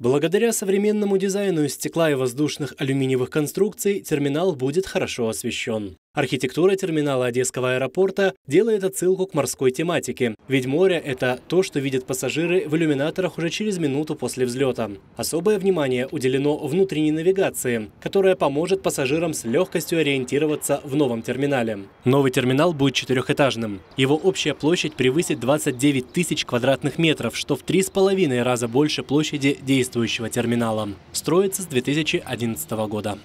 Благодаря современному дизайну из стекла и воздушных алюминиевых конструкций терминал будет хорошо освещен. Архитектура терминала Одесского аэропорта делает отсылку к морской тематике, ведь море – это то, что видят пассажиры в иллюминаторах уже через минуту после взлета. Особое внимание уделено внутренней навигации, которая поможет пассажирам с легкостью ориентироваться в новом терминале. Новый терминал будет четырехэтажным. Его общая площадь превысит 29 тысяч квадратных метров, что в три с половиной раза больше площади действующего терминала. Строится с 2011 года.